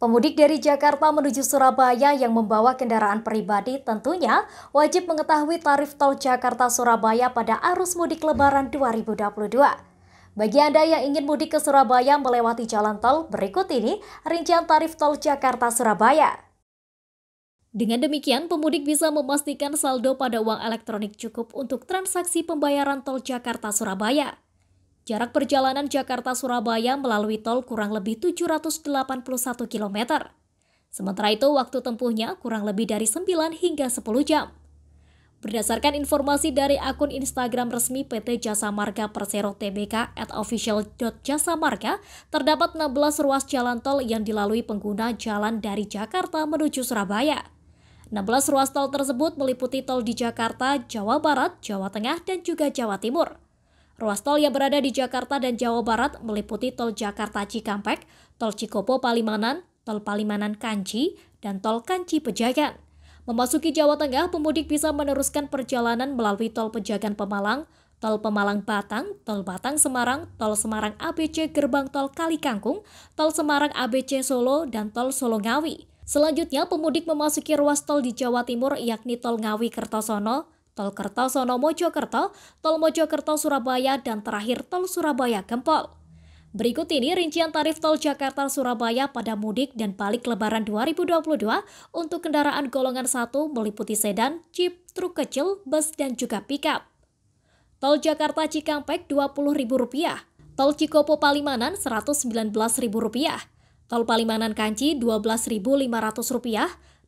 Pemudik dari Jakarta menuju Surabaya yang membawa kendaraan pribadi tentunya wajib mengetahui tarif tol Jakarta-Surabaya pada arus mudik lebaran 2022. Bagi Anda yang ingin mudik ke Surabaya melewati jalan tol, berikut ini rincian tarif tol Jakarta-Surabaya. Dengan demikian, pemudik bisa memastikan saldo pada uang elektronik cukup untuk transaksi pembayaran tol Jakarta-Surabaya. Jarak perjalanan Jakarta-Surabaya melalui tol kurang lebih 781 km. Sementara itu, waktu tempuhnya kurang lebih dari 9 hingga 10 jam. Berdasarkan informasi dari akun Instagram resmi PT Jasa Marga Persero Tbk at official.jasamarga, terdapat 16 ruas jalan tol yang dilalui pengguna jalan dari Jakarta menuju Surabaya. 16 ruas tol tersebut meliputi tol di Jakarta, Jawa Barat, Jawa Tengah, dan juga Jawa Timur. Ruas tol yang berada di Jakarta dan Jawa Barat meliputi tol Jakarta Cikampek, tol Cikopo Palimanan, tol Palimanan Kanci, dan tol Kanci Pejagan. Memasuki Jawa Tengah, pemudik bisa meneruskan perjalanan melalui tol Pejagan Pemalang, tol Pemalang Batang, tol Batang Semarang, tol Semarang ABC Gerbang Tol Kali Kangkung, tol Semarang ABC Solo, dan tol Solo Ngawi. Selanjutnya, pemudik memasuki ruas tol di Jawa Timur yakni tol Ngawi Kertosono, Tol Sono Mojokerto, Tol Mojokerto Surabaya, dan terakhir Tol Surabaya Gempol. Berikut ini rincian tarif tol Jakarta Surabaya pada mudik dan balik lebaran 2022 untuk kendaraan golongan 1 meliputi sedan, jeep, truk kecil, bus, dan juga pickup. Tol Jakarta Cikampek Rp20.000, Tol Cikopo Palimanan Rp119.000, Tol Palimanan Kanci Rp12.500,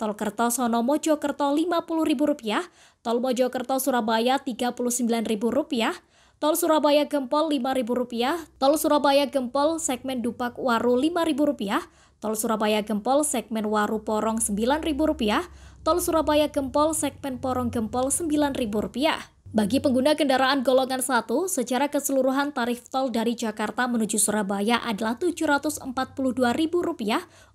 Tol Kertosono Mojokerto Rp50.000, Tol Mojokerto Surabaya Rp39.000, Tol Surabaya Gempol Rp5.000, Tol Surabaya Gempol segmen Dupak Waru Rp5.000, Tol Surabaya Gempol segmen Waru Porong Rp9.000, Tol Surabaya Gempol segmen Porong Gempol Rp9.000. Bagi pengguna kendaraan golongan 1, secara keseluruhan tarif tol dari Jakarta menuju Surabaya adalah Rp742.000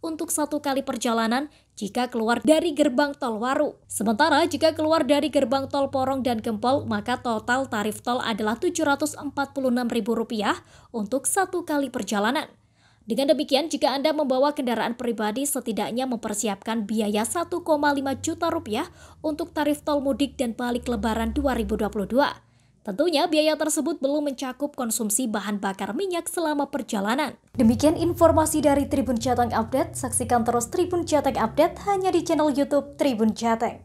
untuk satu kali perjalanan jika keluar dari gerbang tol Waru. Sementara jika keluar dari gerbang tol Porong dan Gempol, maka total tarif tol adalah Rp746.000 untuk satu kali perjalanan. Dengan demikian, jika Anda membawa kendaraan pribadi, setidaknya mempersiapkan biaya 1,5 juta rupiah untuk tarif tol mudik dan balik lebaran 2022. Tentunya biaya tersebut belum mencakup konsumsi bahan bakar minyak selama perjalanan. Demikian informasi dari Tribun Jateng Update. Saksikan terus Tribun Jateng Update hanya di channel YouTube Tribun Jateng.